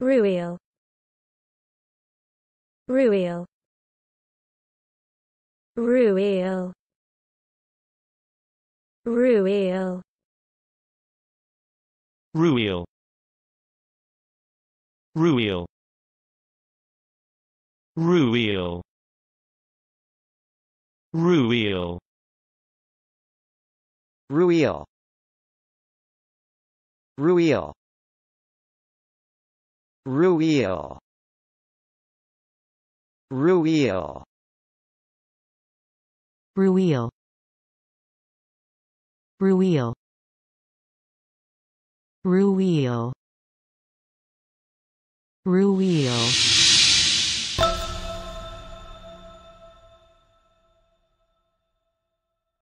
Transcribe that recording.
Ruil Ruil Ruil Ruil Ruil Ruil Ruil Ruil Ruil Ruil Ruil Ruil Ruil Ruil Ruil Ruil